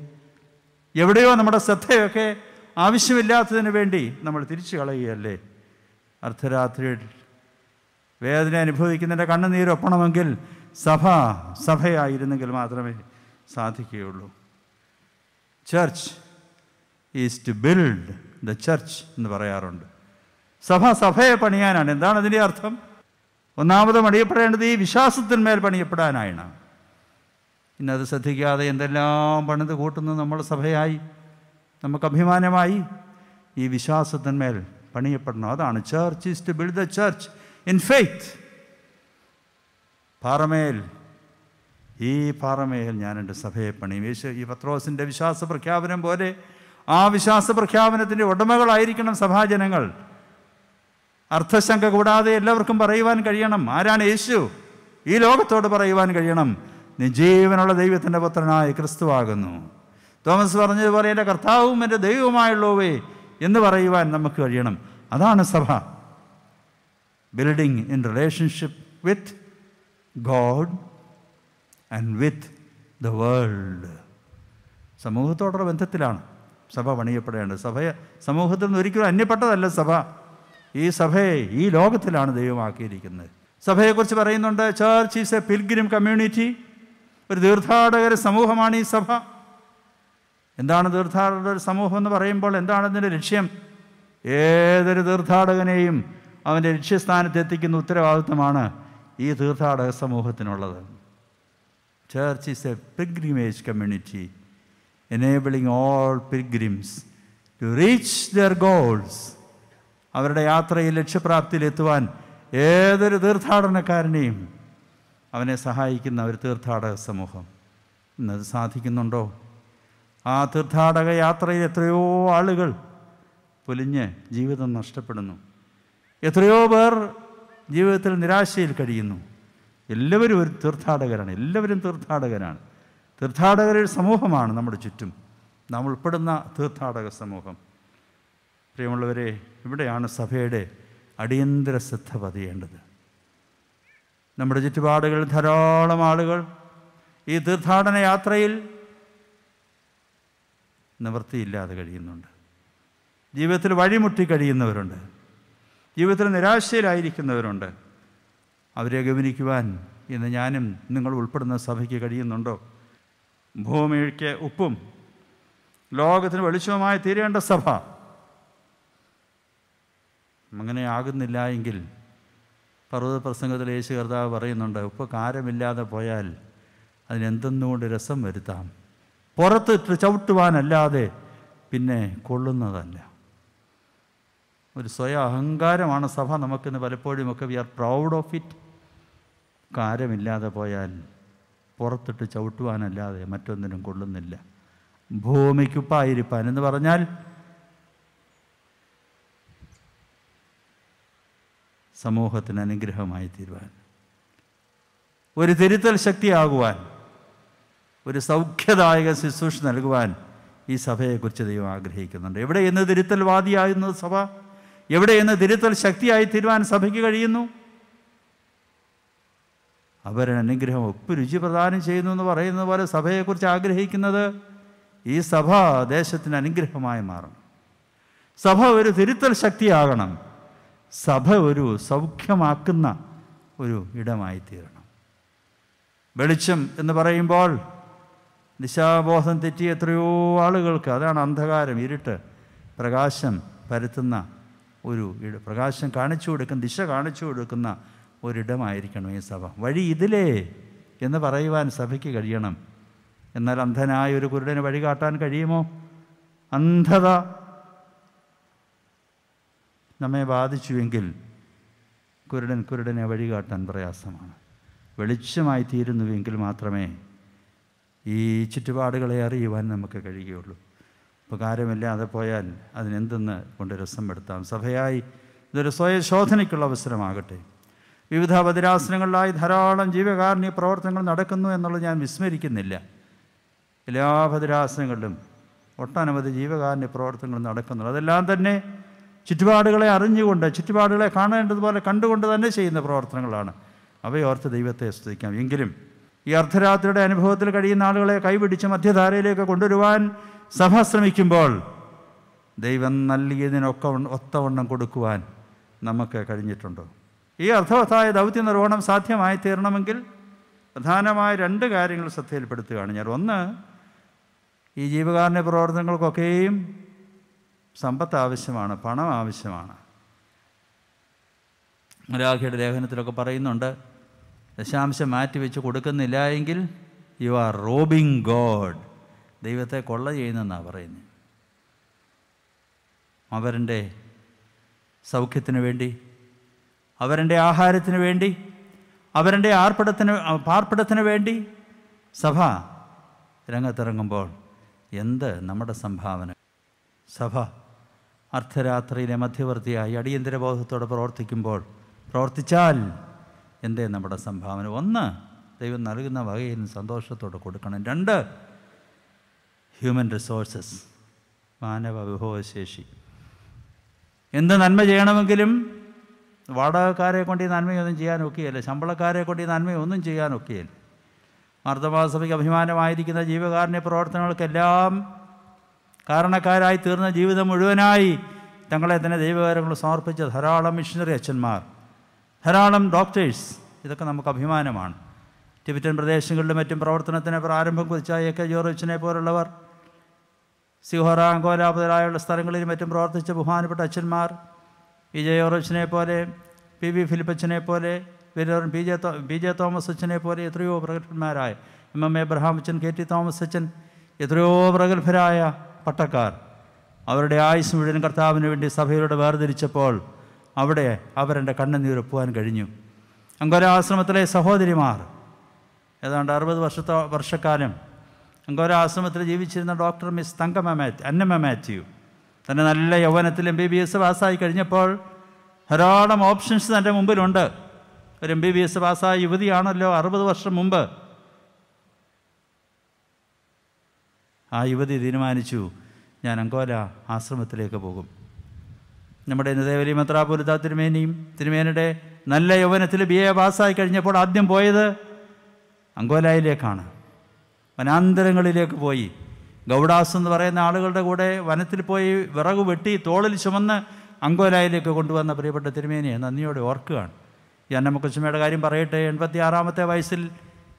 എവിടെയോ നമ്മുടെ ശ്രദ്ധയൊക്കെ ആവശ്യമില്ലാത്തതിന് വേണ്ടി നമ്മൾ തിരിച്ചു കളയുകയല്ലേ അർദ്ധരാത്രിയിൽ വേദന അനുഭവിക്കുന്നതിൻ്റെ കണ്ണുനീരൊപ്പണമെങ്കിൽ സഭ സഭയായിരുന്നെങ്കിൽ മാത്രമേ സാധിക്കുകയുള്ളൂ church is to build the church എന്ന് പറയാറുണ്ട് സഭ സഭയെ പണിയാനാണ് എന്താണ് അതിൻ്റെ അർത്ഥം ഒന്നാമത് പണിയപ്പെടേണ്ടത് ഈ വിശ്വാസത്തിന്മേൽ പണിയപ്പെടാനാണ് ഇന്നത് ശ്രദ്ധിക്കാതെ എന്തെല്ലാം പണിത് കൂട്ടുന്നത് നമ്മൾ സഭയായി നമുക്ക് അഭിമാനമായി ഈ വിശ്വാസത്തിന്മേൽ പണിയപ്പെടണം അതാണ് church is to build the church in faith പാറമേൽ ഈ പാറമേൽ ഞാൻ എൻ്റെ സഭയെ പണിയും യേശു ഈ പത്രോസിൻ്റെ വിശ്വാസ പ്രഖ്യാപനം പോലെ ആ വിശ്വാസ പ്രഖ്യാപനത്തിൻ്റെ ഉടമകളായിരിക്കണം സഭാജനങ്ങൾ അർത്ഥശങ്ക കൂടാതെ എല്ലാവർക്കും പറയുവാൻ കഴിയണം ആരാണ് യേശു ഈ ലോകത്തോട് പറയുവാൻ കഴിയണം നിജീവനുള്ള ദൈവത്തിൻ്റെ പുത്രനായ ക്രിസ്തുവാകുന്നു തോമസ് പറഞ്ഞതുപോലെ എൻ്റെ കർത്താവും എൻ്റെ ദൈവവുമായുള്ളവേ എന്ന് പറയുവാൻ നമുക്ക് കഴിയണം അതാണ് സഭ building in relationship with God and with the world സമൂഹത്തോടുള്ള ബന്ധത്തിലാണ് സഭ പണിയപ്പെടേണ്ടത് സഭയെ സമൂഹത്തിൽ നിന്ന് ഒരിക്കലും അന്യപ്പെട്ടതല്ല സഭ ഈ സഭയെ ഈ ലോകത്തിലാണ് ദൈവമാക്കിയിരിക്കുന്നത് സഭയെക്കുറിച്ച് പറയുന്നുണ്ട് church is a pilgrim community ഒരു തീർത്ഥാടകര സമൂഹമാണ് ഈ സഭ എന്താണ് തീർത്ഥാടക സമൂഹം എന്ന് പറയുമ്പോൾ എന്താണ് അതിൻ്റെ ലക്ഷ്യം ഏതൊരു തീർത്ഥാടകനെയും അവൻ്റെ ലക്ഷ്യസ്ഥാനത്ത് എത്തിക്കുന്ന ഉത്തരവാദിത്വമാണ് ഈ തീർത്ഥാടക സമൂഹത്തിനുള്ളത് church is a pilgrimage community enabling all pilgrims to reach their goals അവരുടെ യാത്രയിൽ ലക്ഷ്യപ്രാപ്തിയിലെത്തുവാൻ ഏതൊരു തീർത്ഥാടനക്കാരനെയും അവനെ സഹായിക്കുന്ന ഒരു തീർത്ഥാടക സമൂഹം ഇന്നത് സാധിക്കുന്നുണ്ടോ ആ തീർത്ഥാടക യാത്രയിൽ എത്രയോ ആളുകൾ പൊലിഞ്ഞ് ജീവിതം നഷ്ടപ്പെടുന്നു എത്രയോ പേർ ജീവിതത്തിൽ നിരാശയിൽ കഴിയുന്നു എല്ലാവരും ഒരു തീർത്ഥാടകരാണ് എല്ലാവരും തീർത്ഥാടകരാണ് തീർത്ഥാടകരുടെ സമൂഹമാണ് നമ്മുടെ ചുറ്റും നാം ഉൾപ്പെടുന്ന തീർത്ഥാടക സമൂഹം പ്രിയമുള്ളവരെ ഇവിടെയാണ് സഭയുടെ അടിയന്തര ശ്രദ്ധ പതിയേണ്ടത് നമ്മുടെ ചുറ്റുപാടുകളിൽ ധാരാളം ആളുകൾ ഈ തീർത്ഥാടന യാത്രയിൽ നിവൃത്തിയില്ലാതെ കഴിയുന്നുണ്ട് ജീവിതത്തിൽ വഴിമുട്ടി കഴിയുന്നവരുണ്ട് ജീവിതത്തിൽ നിരാശയിലായിരിക്കുന്നവരുണ്ട് അവരെ ഗമനിക്കുവാൻ ഇന്ന് ഞാനും നിങ്ങൾ ഉൾപ്പെടുന്ന സഭയ്ക്ക് കഴിയുന്നുണ്ടോ ഭൂമിക്ക് ഉപ്പും ലോകത്തിന് വെളിച്ചവുമായി തീരേണ്ട സഭ അങ്ങനെ ആകുന്നില്ല എങ്കിൽ പർവ്വത പ്രസംഗത്തിൽ യേശു കർത്താവ് പറയുന്നുണ്ട് ഉപ്പ് കാരമില്ലാതെ പോയാൽ അതിനെന്തെന്നുകൊണ്ട് രസം വരുത്താം പുറത്തിട്ട് ചവിട്ടുവാനല്ലാതെ പിന്നെ കൊള്ളുന്നതല്ല ഒരു സ്വയ അഹങ്കാരമാണ് സഭ നമുക്കിന്ന് പലപ്പോഴും ഒക്കെ we are proud of it കാരമില്ലാതെ പോയാൽ പുറത്തിട്ട് ചവിട്ടുവാനല്ലാതെ മറ്റൊന്നിനും കൊള്ളുന്നില്ല ഭൂമിക്കുപ്പായിരിപ്പാൻ എന്ന് പറഞ്ഞാൽ സമൂഹത്തിന് അനുഗ്രഹമായി തീരുവാൻ ഒരു തിരുത്തൽ ശക്തിയാകുവാൻ ഒരു സൗഖ്യദായക ശുശ്രൂഷ നൽകുവാൻ ഈ സഭയെക്കുറിച്ച് ദൈവം ആഗ്രഹിക്കുന്നുണ്ട് എവിടെ എന്ന് തിരുത്തൽവാദിയായിരുന്നു സഭ എവിടെ എന്ന് തിരുത്തൽ ശക്തിയായി തീരുവാൻ സഭയ്ക്ക് കഴിയുന്നു അവരനുഗ്രഹം ഒപ്പ് രുചി പ്രദാനം ചെയ്യുന്നു എന്ന് പറയുന്നത് പോലെ സഭയെക്കുറിച്ച് ആഗ്രഹിക്കുന്നത് ഈ സഭ ദേശത്തിന് അനുഗ്രഹമായി മാറണം സഭ ഒരു തിരുത്തൽ ശക്തിയാകണം സഭ ഒരു സൗഖ്യമാക്കുന്ന ഒരു ഇടമായി തീരണം വെളിച്ചം എന്ന് പറയുമ്പോൾ നിശാബോധം തെറ്റി എത്രയോ ആളുകൾക്ക് അതാണ് അന്ധകാരം ഇരുട്ട് പ്രകാശം പരത്തുന്ന ഒരു പ്രകാശം കാണിച്ചു കൊടുക്കുന്ന ദിശ കാണിച്ചു കൊടുക്കുന്ന ഒരിടമായിരിക്കണം ഈ സഭ വഴി ഇതിലേ എന്ന് പറയുവാൻ സഭയ്ക്ക് കഴിയണം എന്നാൽ അന്ധനായ ഒരു കുരുടന് വഴി കാട്ടാൻ കഴിയുമോ അന്ധത നമ്മെ ബാധിച്ചുവെങ്കിൽ കുരുടൻ കുരുടനെ വഴി കാട്ടാൻ പ്രയാസമാണ് വെളിച്ചമായി തീരുന്നുവെങ്കിൽ മാത്രമേ ഈ ചുറ്റുപാടുകളെ അറിയുവാൻ നമുക്ക് കഴിയുകയുള്ളൂ ഉപകാരമില്ലാതെ പോയാൽ അതിനെന്തെന്ന് കൊണ്ട് രസം പെടുത്താം സഭയായി ഇതൊരു സ്വയശോധനയ്ക്കുള്ള അവസരമാകട്ടെ വിവിധ ഭദ്രാസനങ്ങളിലായി ധാരാളം ജീവകാരുണ്യ പ്രവർത്തനങ്ങൾ നടക്കുന്നു എന്നുള്ളത് ഞാൻ വിസ്മരിക്കുന്നില്ല എല്ലാ ഭദ്രാസനങ്ങളിലും ഒട്ടനവധി ജീവകാരുണ്യ പ്രവർത്തനങ്ങൾ നടക്കുന്നുണ്ട് അതെല്ലാം തന്നെ ചുറ്റുപാടുകളെ അറിഞ്ഞുകൊണ്ട് ചുറ്റുപാടുകളെ കാണേണ്ടതുപോലെ കണ്ടുകൊണ്ട് തന്നെ ചെയ്യുന്ന പ്രവർത്തനങ്ങളാണ് അവയോർത്ത് ദൈവത്തെ സ്തുതിക്കാം എങ്കിലും ഈ അർദ്ധരാത്രിയുടെ അനുഭവത്തിൽ കഴിയുന്ന ആളുകളെ കൈപിടിച്ച് മധ്യധാരയിലേക്ക് കൊണ്ടുവരുവാൻ സഭ ശ്രമിക്കുമ്പോൾ ദൈവം നൽകിയതിനൊക്കെ ഒത്തവണ്ണം കൊടുക്കുവാൻ നമുക്ക് കഴിഞ്ഞിട്ടുണ്ടോ ഈ അർത്ഥവത്തായ ദൗത്യ നിർവഹണം സാധ്യമായി തീരണമെങ്കിൽ പ്രധാനമായ രണ്ട് കാര്യങ്ങൾ ശ്രദ്ധയിൽപ്പെടുത്തുകയാണ് ഞാൻ ഒന്ന് ഈ ജീവകാരുണ്യ പ്രവർത്തനങ്ങൾക്കൊക്കെയും സമ്പത്ത് ആവശ്യമാണ് പണം ആവശ്യമാണ് രാഖിയുടെ ലേഖനത്തിലൊക്കെ പറയുന്നുണ്ട് ദശാംശം മാറ്റിവെച്ച് കൊടുക്കുന്നില്ല എങ്കിൽ യു ആർ റോബിങ് ഗോഡ് ദൈവത്തെ കൊള്ള ചെയ്യുന്നെന്നാണ് പറയുന്നത് അവരുടെ സൗഖ്യത്തിന് വേണ്ടി അവരുടെ ആഹാരത്തിന് വേണ്ടി അവരുടെ ആർപ്പിടത്തിന് പാർപ്പിടത്തിന് വേണ്ടി സഭ രംഗത്തിറങ്ങുമ്പോൾ എന്ത് നമ്മുടെ സംഭാവന സഭ അർദ്ധരാത്രിയിലെ മധ്യവർത്തിയായി അടിയന്തര ബോധത്തോടെ പ്രവർത്തിക്കുമ്പോൾ പ്രവർത്തിച്ചാൽ എന്തേ നമ്മുടെ സംഭാവന ഒന്ന് ദൈവം നൽകുന്ന വകയിൽ സന്തോഷത്തോടെ കൊടുക്കണം രണ്ട് ഹ്യൂമൻ റിസോഴ്സസ് മാനവ വിഭവശേഷി എന്ത് നന്മ ചെയ്യണമെങ്കിലും വാടകക്കാരെ കൊണ്ട് ഈ നന്മയൊന്നും ചെയ്യാനൊക്കെയല്ല ശമ്പളക്കാരെ കൊണ്ട് ഈ നന്മയൊന്നും ചെയ്യാനൊക്കെയല്ല മർദ്ദമാസഭയ്ക്ക് അഭിമാനമായിരിക്കുന്ന ജീവകാരുണ്യ പ്രവർത്തനങ്ങൾക്കെല്ലാം കാരണക്കാരായി തീർന്ന ജീവിതം മുഴുവനായി തങ്ങളെ തന്നെ ദൈവകാരങ്ങൾ സമർപ്പിച്ച ധാരാളം മിഷണറി അച്ഛന്മാർ ധാരാളം ഡോക്ടേഴ്സ് ഇതൊക്കെ നമുക്ക് അഭിമാനമാണ് ടിബറ്റൻ പ്രദേശങ്ങളിലും മറ്റും പ്രവർത്തനത്തിന് പ്രാരംഭം കുറിച്ച എ കെ ജോർജിനെ പോലുള്ളവർ സിഹോറ അങ്കോല മുതലായുള്ള മറ്റും പ്രവർത്തിച്ച ബഹുമാനപ്പെട്ട അച്ഛന്മാർ വിജയ് ഓറച്ചിനെ പോലെ പി വി ഫിലിപ്പച്ചനെ പോലെ വേറെ P J B J Thomas അച്ഛനെ പോലെ എത്രയോ പ്രഗത്ഭന്മാരായ എം എം എബ്രഹാം അച്ഛൻ കെ ടി തോമസ് അച്ഛൻ എത്രയോ പ്രഗത്ഭരായ പട്ടക്കാർ അവരുടെ ആയുസ് മുഴുവൻ കർത്താവിന് വേണ്ടി സഭയിലൂടെ വേർതിരിച്ചപ്പോൾ അവിടെ അവരെൻ്റെ പോകാൻ കഴിഞ്ഞു അങ്കോരാശ്രമത്തിലെ സഹോദരിമാർ ഏതാണ്ട് അറുപത് വർഷത്തോ വർഷക്കാലം അങ്കോരാശ്രമത്തിൽ ജീവിച്ചിരുന്ന doctor miss Thankamma Mathew Annamma Mathew തന്നെ നല്ല യൗവനത്തിൽ എം ബി ബി എസ് പാസ്സായി കഴിഞ്ഞപ്പോൾ ധാരാളം ഓപ്ഷൻസ് തൻ്റെ മുമ്പിലുണ്ട് ഒരു എം ബി ബി എസ് പാസ്സായ യുവതിയാണല്ലോ അറുപത് വർഷം മുമ്പ് ആ യുവതി തീരുമാനിച്ചു ഞാൻ അങ്കോല ആശ്രമത്തിലേക്ക് പോകും നമ്മുടെ ദേവലി മത്രാപുരത്ത തിരുമേനിയും തിരുമേനിയുടെ നല്ല യൗവനത്തിൽ ബി എ പാസ്സായി കഴിഞ്ഞപ്പോൾ ആദ്യം പോയത് അങ്കോലയിലേക്കാണ് വനാന്തരങ്ങളിലേക്ക് പോയി ഗൗഡാസ് എന്ന് പറയുന്ന ആളുകളുടെ കൂടെ വനത്തിൽ പോയി വിറക് വെട്ടി തോളിൽ ചുമന്ന് അങ്കോലായിലേക്ക് കൊണ്ടുവന്ന പ്രിയപ്പെട്ട തിരുമേനിയെ നന്ദിയോടെ ഓർക്കുകയാണ് ഈ അന്നമ്മക്കൊച്ചമ്മയുടെ കാര്യം പറയട്ടെ എൺപത്തി ആറാമത്തെ വയസ്സിൽ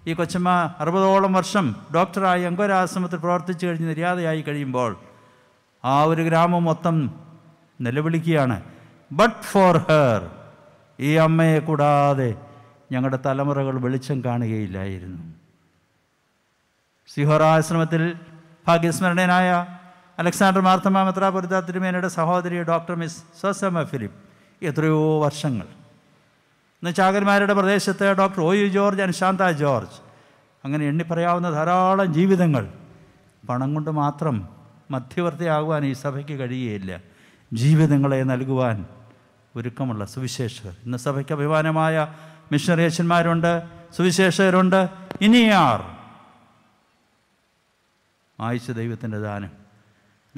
ഈ കൊച്ചമ്മ അറുപതോളം വർഷം ഡോക്ടറായി അങ്കോല ആശ്രമത്തിൽ പ്രവർത്തിച്ചു കഴിഞ്ഞ് നിര്യാതയായി കഴിയുമ്പോൾ ആ ഒരു ഗ്രാമം മൊത്തം നിലവിളിക്കുകയാണ് ബട്ട് ഫോർ ഹർ ഈ അമ്മയെ കൂടാതെ ഞങ്ങളുടെ തലമുറകൾ വെളിച്ചം കാണുകയില്ലായിരുന്നു സിഹോറാശ്രമത്തിൽ ഭാഗ്യസ്മരണനായ അലക്സാണ്ടർ മാർത്തമ മെത്രാപുരിത തിരുമേനയുടെ സഹോദരി ഡോക്ടർ മിസ് സോസമ ഫിലിപ്പ് എത്രയോ വർഷങ്ങൾ ഇന്ന് ചാകന്മാരുടെ പ്രദേശത്ത് doctor O U George Anushantha George അങ്ങനെ എണ്ണിപ്പറയാവുന്ന ധാരാളം ജീവിതങ്ങൾ പണം കൊണ്ട് മാത്രം മധ്യവർത്തിയാകുവാൻ ഈ സഭയ്ക്ക് കഴിയുകയില്ല ജീവിതങ്ങളെ നൽകുവാൻ ഒരുക്കമുള്ള സുവിശേഷകർ ഇന്ന് സഭയ്ക്ക് അഭിമാനമായ അച്ഛന്മാരുണ്ട് സുവിശേഷകരുണ്ട് ഇനിയാർ ആയുസ് ദൈവത്തിൻ്റെ ദാനം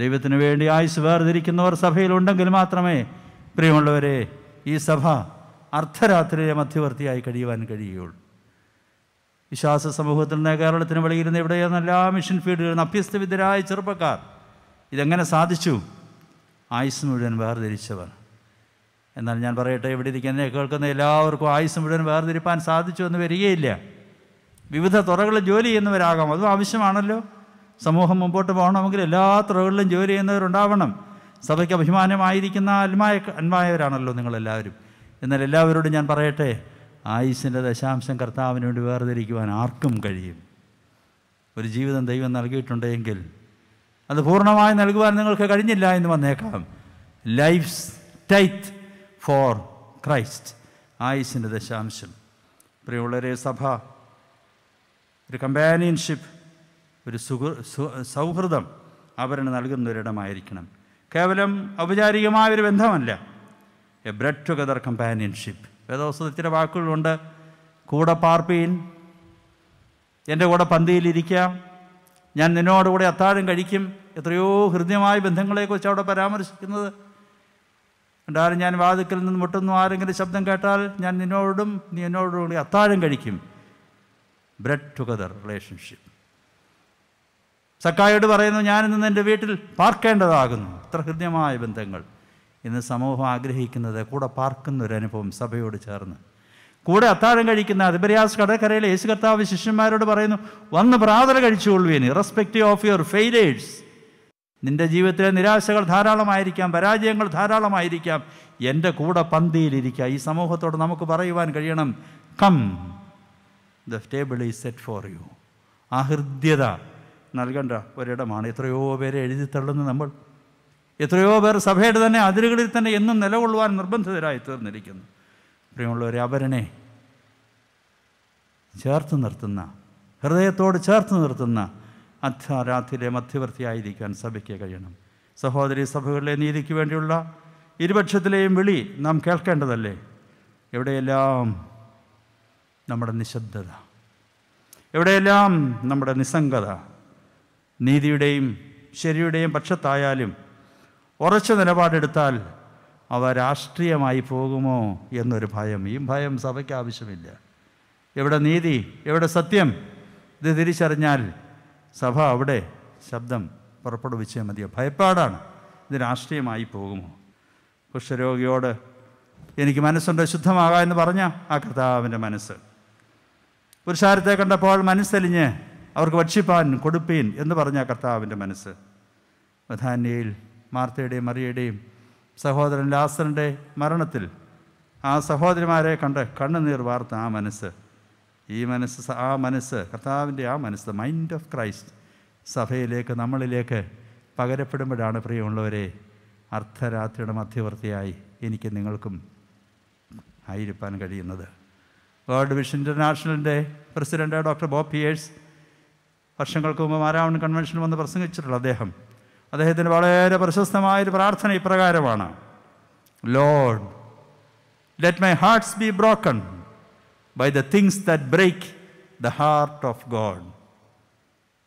ദൈവത്തിന് വേണ്ടി ആയുസ് വേർതിരിക്കുന്നവർ സഭയിലുണ്ടെങ്കിൽ മാത്രമേ പ്രിയമുള്ളവരെ ഈ സഭ അർദ്ധരാത്രിയിലെ മധ്യവർത്തിയായി കഴിയുവാൻ കഴിയുകയുള്ളൂ വിശ്വാസ സമൂഹത്തിൽ നിന്ന് കേരളത്തിന് വെളിയിരുന്ന ഇവിടെയെന്ന എല്ലാ മിഷൻ ഫീൽഡുകളിൽ നിന്ന് അഭ്യസ്തവിദ്യരായ ചെറുപ്പക്കാർ ഇതെങ്ങനെ സാധിച്ചു ആയുസ് മുഴുവൻ വേർതിരിച്ചവർ എന്നാൽ ഞാൻ പറയട്ടെ ഇവിടെ ഇരിക്കുന്ന കേൾക്കുന്ന എല്ലാവർക്കും ആയുസ് മുഴുവൻ വേർതിരിപ്പാൻ സാധിച്ചു എന്ന് വരികയില്ല വിവിധ തുറകളിൽ ജോലി ചെയ്യുന്നവരാകാം അതും ആവശ്യമാണല്ലോ സമൂഹം മുമ്പോട്ട് പോകണമെങ്കിൽ എല്ലാ തുറകളിലും ജോലി ചെയ്യുന്നവരുണ്ടാവണം സഭയ്ക്ക് അഭിമാനമായിരിക്കുന്ന അന്മായ അന്മായവരാണല്ലോ നിങ്ങളെല്ലാവരും എന്നാൽ എല്ലാവരോടും ഞാൻ പറയട്ടെ ആയുസിൻ്റെ ദശാംശം കർത്താവിന് വേണ്ടി വേർതിരിക്കുവാൻ ആർക്കും കഴിയും ഒരു ജീവിതം ദൈവം നൽകിയിട്ടുണ്ടെങ്കിൽ അത് പൂർണ്ണമായി നൽകുവാൻ നിങ്ങൾക്ക് കഴിഞ്ഞില്ല എന്ന് വന്നേക്കാം ലൈഫ് ടൈത്ത് ഫോർ ക്രൈസ്റ്റ് ആയുസിൻ്റെ ദശാംശം പ്രിയമുള്ളവരെ സഭ ഒരു കമ്പാനിയൻഷിപ്പ് ഒരു സുഹൃ സൗഹൃദം അവരന് നൽകുന്നൊരിടമായിരിക്കണം കേവലം ഔപചാരികമായ ഒരു ബന്ധമല്ല എ ബ്രഡ് ടുഗദർ കമ്പാനിയൻഷിപ്പ് വേദോസ്തത്തിൻ്റെ വാക്കുകളുണ്ട് കൂടെ പാർപ്പീൻ എൻ്റെ കൂടെ പന്തിയിലിരിക്കാം ഞാൻ നിന്നോടുകൂടെ അത്താഴം കഴിക്കും എത്രയോ ഹൃദ്യമായ ബന്ധങ്ങളെക്കുറിച്ച് അവിടെ പരാമർശിക്കുന്നത് ഉണ്ടാലും ഞാൻ വാതിക്കൽ നിന്ന് മുട്ടുന്നു ആരെങ്കിലും ശബ്ദം കേട്ടാൽ ഞാൻ നിന്നോടും നീ എന്നോടുകൂടി അത്താഴം കഴിക്കും ബ്രെഡ് ടുഗദർ റിലേഷൻഷിപ്പ് സക്കായോട് പറയുന്നു ഞാനിന്ന് എൻ്റെ വീട്ടിൽ പാർക്കേണ്ടതാകുന്നു ഇത്ര ഹൃദ്യമായ ബന്ധങ്ങൾ ഇന്ന് സമൂഹം ആഗ്രഹിക്കുന്നത് കൂടെ പാർക്കുന്ന ഒരു അനുഭവം സഭയോട് ചേർന്ന് കൂടെ അത്താഴം കഴിക്കുന്ന അതിപര്യാസ് കടക്കരയിലെ യേശു കർത്താവ് ശിഷ്യന്മാരോട് പറയുന്നു വന്ന് പ്രാതല കഴിച്ചുകൊള്ളുവേന് ഇറസ്പെക്റ്റീവ് ഓഫ് യുവർ ഫെയിലേഴ്സ് നിൻ്റെ ജീവിതത്തിലെ നിരാശകൾ ധാരാളമായിരിക്കാം പരാജയങ്ങൾ ധാരാളമായിരിക്കാം എൻ്റെ കൂടെ പന്തിയിലിരിക്കുക ഈ സമൂഹത്തോട് നമുക്ക് പറയുവാൻ കഴിയണം come the table is set for you ആ ഹൃദ്യത നൽകേണ്ട ഒരിടമാണ് എത്രയോ പേരെ എഴുതിത്തള്ളുന്ന നമ്മൾ എത്രയോ പേർ സഭയുടെ തന്നെ അതിരുകളിൽ തന്നെ എന്നും നിലകൊള്ളുവാൻ നിർബന്ധിതരായി തീർന്നിരിക്കുന്നു പ്രിയമുള്ളവരെ അവരനെ ചേർത്ത് നിർത്തുന്ന ഹൃദയത്തോട് ചേർത്ത് നിർത്തുന്ന അധ്യാരാധ്യയിലെ മധ്യവർത്തിയായിരിക്കാൻ സഭയ്ക്ക് കഴിയണം സഹോദരി സഭകളിലെ നീതിക്ക് വേണ്ടിയുള്ള ഇരുപക്ഷത്തിലെയും വിളി നാം കേൾക്കേണ്ടതല്ലേ എവിടെയെല്ലാം നമ്മുടെ നിശബ്ദത എവിടെയെല്ലാം നമ്മുടെ നിസ്സംഗത നീതിയുടെയും ശരിയുടെയും പക്ഷത്തായാലും ഉറച്ച നിലപാടെടുത്താൽ അവ രാഷ്ട്രീയമായി പോകുമോ എന്നൊരു ഭയം ഈ ഭയം സഭയ്ക്ക് ആവശ്യമില്ല എവിടെ നീതി എവിടെ സത്യം ഇത് തിരിച്ചറിഞ്ഞാൽ സഭ അവിടെ ശബ്ദം പുറപ്പെടുവിച്ചേ മതിയോ ഭയപ്പാടാണ് ഇത് രാഷ്ട്രീയമായി പോകുമോ കുഷ്ഠരോഗിയോട് എനിക്ക് മനസ്സുണ്ട് ശുദ്ധമാകാമെന്ന് പറഞ്ഞ ആ കർത്താവിൻ്റെ മനസ്സ് പുരുഷാരത്തെ കണ്ടപ്പോൾ മനസ്സലിഞ്ഞ് അവർക്ക് ഭക്ഷിപ്പാൻ കൊടുപ്പീൻ എന്ന് പറഞ്ഞ കർത്താവിൻ്റെ മനസ്സ് ബഥാന്യയിൽ മാർത്തയുടെയും മറിയയുടെയും സഹോദരൻ ലാസറിൻ്റെ മരണത്തിൽ ആ സഹോദരിമാരെ കണ്ട് കണ്ണുനീർ വാർത്ത ആ മനസ്സ് ഈ മനസ്സ് ആ മനസ്സ് കർത്താവിൻ്റെ ആ മനസ്സ് മൈൻഡ് ഓഫ് ക്രൈസ്റ്റ് സഭയിലേക്ക് നമ്മളിലേക്ക് പകരപ്പെടുമ്പോഴാണ് പ്രിയമുള്ളവരെ അർദ്ധരാത്രിയുടെ മധ്യവർത്തിയായി എനിക്ക് നിങ്ങൾക്കും ആയിരിക്കാൻ കഴിയുന്നത് വേൾഡ് വിഷൻ ഇൻ്റർനാഷണലിൻ്റെ പ്രസിഡൻ്റ് ഡോക്ടർ ബോബ് പിയേഴ്സ് വർഷങ്ങൾക്ക് മുമ്പ് മാരാവൺ കൺവെൻഷനിൽ വന്ന് പ്രസംഗിച്ചിട്ടുള്ള അദ്ദേഹം അദ്ദേഹത്തിന് വളരെ പ്രശസ്തമായൊരു പ്രാർത്ഥന ഇപ്രകാരമാണ് Lord let my hearts be broken by the things that break the heart of God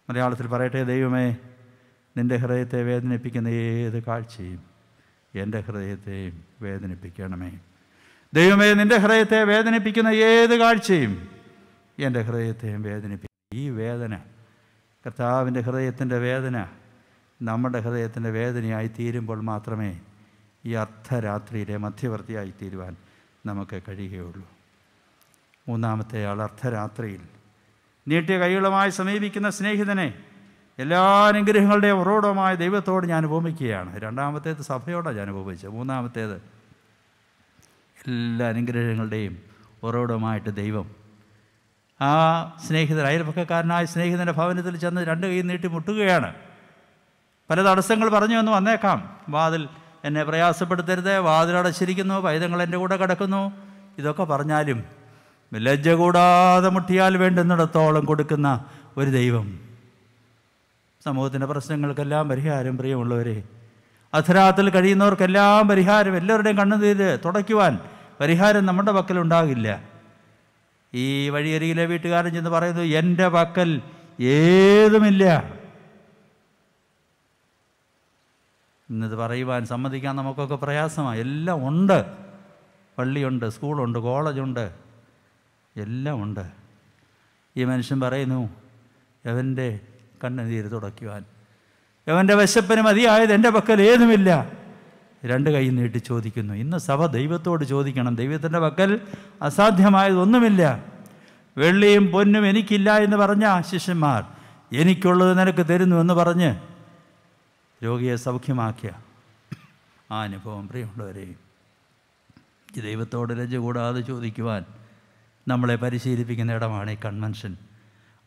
മലയാളത്തിൽ പറയട്ടെ ദൈവമേ നിൻ്റെ ഹൃദയത്തെ വേദനിപ്പിക്കുന്ന ഏത് കാഴ്ചയും എൻ്റെ ഹൃദയത്തെയും വേദനിപ്പിക്കണമേ ദൈവമേ നിൻ്റെ ഹൃദയത്തെ വേദനിപ്പിക്കുന്ന ഏത് കാഴ്ചയും എൻ്റെ ഹൃദയത്തെയും വേദനിപ്പിക്കും ഈ വേദന കർത്താവിൻ്റെ ഹൃദയത്തിൻ്റെ വേദന നമ്മുടെ ഹൃദയത്തിൻ്റെ വേദനയായി തീരുമ്പോൾ മാത്രമേ ഈ അർദ്ധരാത്രിയിലെ മധ്യവർത്തിയായി തീരുവാൻ നമുക്ക് കഴിയുകയുള്ളൂ മൂന്നാമത്തെ ആൾ അർദ്ധരാത്രിയിൽ നീട്ടിയ കൈകളുമായി സമീപിക്കുന്ന സ്നേഹിതനെ എല്ലാ അനുഗ്രഹങ്ങളുടെയും ഉറവിടമായ ദൈവത്തോട് ഞാൻ ഉപമിക്കുകയാണ് രണ്ടാമത്തേത് സഭയോടാണ് ഞാൻ ഉപമിച്ചത് മൂന്നാമത്തേത് എല്ലാ അനുഗ്രഹങ്ങളുടെയും ഉറവിടമായിട്ട് ദൈവം ആ സ്നേഹിതർ അയൽപക്കക്കാരനായ സ്നേഹിതൻ്റെ ഭവനത്തിൽ ചെന്ന് രണ്ട് കൈ നീട്ടി മുട്ടുകയാണ് പല തടസ്സങ്ങൾ പറഞ്ഞു എന്ന് വന്നേക്കാം വാതിൽ എന്നെ പ്രയാസപ്പെടുത്തരുത് വാതിലടച്ചിരിക്കുന്നു പൈതങ്ങൾ എൻ്റെ കൂടെ കിടക്കുന്നു ഇതൊക്കെ പറഞ്ഞാലും ലജ്ജ കൂടാതെ മുട്ടിയാൽ വേണ്ടുന്നിടത്തോളം കൊടുക്കുന്ന ഒരു ദൈവം സമൂഹത്തിൻ്റെ പ്രശ്നങ്ങൾക്കെല്ലാം പരിഹാരം പ്രിയമുള്ളവരെ അധരാത്തിൽ കഴിയുന്നവർക്കെല്ലാം പരിഹാരം എല്ലാവരുടെയും കണ്ണുനീര് തുടയ്ക്കുവാൻ പരിഹാരം നമ്മുടെ പക്കലുണ്ടാകില്ല ഈ വഴിയരികിലെ വീട്ടുകാരൻ ചെന്ന് പറയുന്നു എൻ്റെ പക്കൽ ഏതുമില്ല ഇന്നത് പറയുവാൻ സമ്മതിക്കാൻ നമുക്കൊക്കെ പ്രയാസമാണ് എല്ലാം ഉണ്ട് പള്ളിയുണ്ട് സ്കൂളുണ്ട് കോളേജുണ്ട് എല്ലാം ഉണ്ട് ഈ മനുഷ്യൻ പറയുന്നു എവൻ്റെ കണ്ണുനീര് തുടയ്ക്കുവാൻ എവൻ്റെ വിശപ്പിന് മതിയായത് എൻ്റെ പക്കൽ ഏതുമില്ല രണ്ട് കൈ നീട്ടി ചോദിക്കുന്നു ഇന്ന് സഭ ദൈവത്തോട് ചോദിക്കണം ദൈവത്തിൻ്റെ പക്കൽ അസാധ്യമായതൊന്നുമില്ല വെള്ളിയും പൊന്നും എനിക്കില്ല എന്ന് പറഞ്ഞ ശിഷ്യന്മാർ എനിക്കുള്ളത് നിനക്ക് തരുന്നു എന്ന് പറഞ്ഞ് രോഗിയെ സൗഖ്യമാക്കിയ ആ അനുഭവം പ്രിയമുള്ളവരെ ദൈവത്തോട് രജ കൂടാതെ ചോദിക്കുവാൻ നമ്മളെ പരിശീലിപ്പിക്കുന്ന ഇടമാണ് ഈ കൺവെൻഷൻ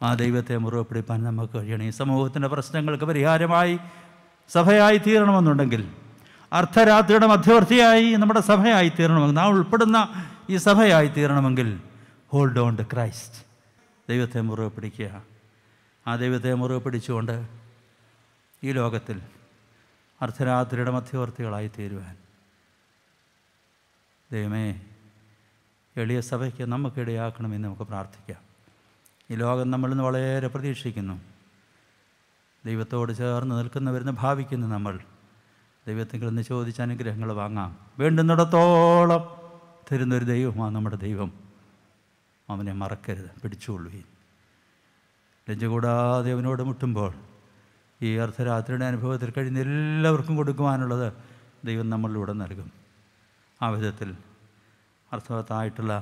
ആ ദൈവത്തെ മുറിവ് പിടിപ്പാൻ നമുക്ക് കഴിയണം ഈ സമൂഹത്തിൻ്റെ പ്രശ്നങ്ങൾക്ക് പരിഹാരമായി സഭയായി തീരണമെന്നുണ്ടെങ്കിൽ അർദ്ധരാത്രിയുടെ മധ്യവർത്തിയായി നമ്മുടെ സഭയായി തീരണമെങ്കിൽ നാം ഉൾപ്പെടുന്ന ഈ സഭയായി തീരണമെങ്കിൽ ഹോൾഡ് ഓൺ ടു ക്രൈസ്റ്റ് ദൈവത്തെ മുറിവ് പിടിക്കുക ആ ദൈവത്തെ മുറിവ് പിടിച്ചുകൊണ്ട് ഈ ലോകത്തിൽ അർദ്ധരാത്രിയുടെ മധ്യവർത്തികളായി തീരുവാൻ ദൈവമേ എളിയ സഭയ്ക്ക് നമുക്കിടയാക്കണമെന്ന് നമുക്ക് പ്രാർത്ഥിക്കാം ഈ ലോകം നമ്മൾ നിന്ന് വളരെ പ്രതീക്ഷിക്കുന്നു ദൈവത്തോട് ചേർന്ന് നിൽക്കുന്നവരെന്ന് ഭാവിക്കുന്നു നമ്മൾ ദൈവത്തിൽ നിന്ന് ചോദിച്ച അനുഗ്രഹങ്ങൾ വാങ്ങാം വേണ്ടുന്നിടത്തോളം തരുന്നൊരു ദൈവമാണ് നമ്മുടെ ദൈവം അവനെ മറക്കരുത് പിടിച്ചുകൊള്ളുകയും ലഞ്ച് കൂടാതെ അവനോട് മുട്ടുമ്പോൾ ഈ അർദ്ധരാത്രിയുടെ അനുഭവത്തിൽ കഴിഞ്ഞ് എല്ലാവർക്കും കൊടുക്കുവാനുള്ളത് ദൈവം നമ്മളിലൂടെ നൽകും ആ വിധത്തിൽ അർത്ഥവത്തായിട്ടുള്ള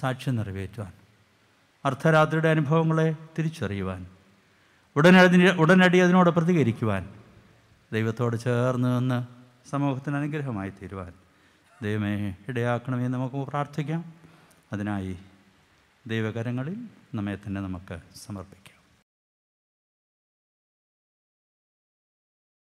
സാക്ഷ്യം നിറവേറ്റുവാൻ അർദ്ധരാത്രിയുടെ അനുഭവങ്ങളെ തിരിച്ചറിയുവാൻ ഉടനടി ഉടനടി അതിനോട് പ്രതികരിക്കുവാൻ ദൈവത്തോട് ചേർന്ന് നിന്ന് സമൂഹത്തിന് അനുഗ്രഹമായി തീരുവാൻ ദൈവമേ ഇടയാക്കണമേ നമുക്ക് പ്രാർത്ഥിക്കാം അതിനായി ദൈവകരങ്ങളിൽ നമ്മെ തന്നെ നമുക്ക് സമർപ്പിക്കാം